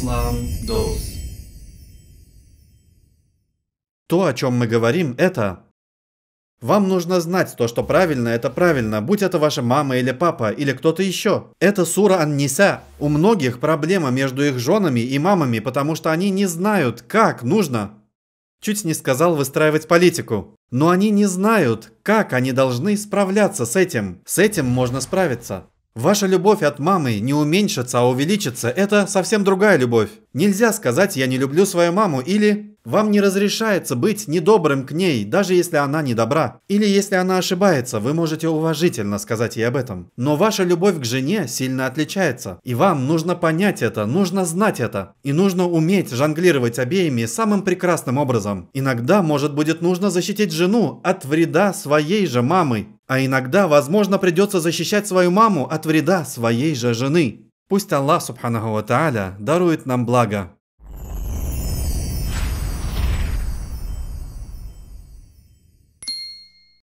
Ислам Доуз. То, о чем мы говорим, это... Вам нужно знать то, что правильно, это правильно, будь это ваша мама или папа, или кто-то еще. Это сура Ан-Ниса. У многих проблема между их женами и мамами, потому что они не знают, как нужно. Чуть не сказал выстраивать политику. Но они не знают, как они должны справляться с этим. С этим можно справиться. Ваша любовь от мамы не уменьшится, а увеличится. Это совсем другая любовь. Нельзя сказать «я не люблю свою маму» или «вам не разрешается быть недобрым к ней, даже если она не добра». Или если она ошибается, вы можете уважительно сказать ей об этом. Но ваша любовь к жене сильно отличается. И вам нужно понять это, нужно знать это. И нужно уметь жонглировать обеими самым прекрасным образом. Иногда, может, будет нужно защитить жену от вреда своей же мамы. А иногда, возможно, придется защищать свою маму от вреда своей же жены. Пусть Аллах, субханаху ва тааля, дарует нам благо.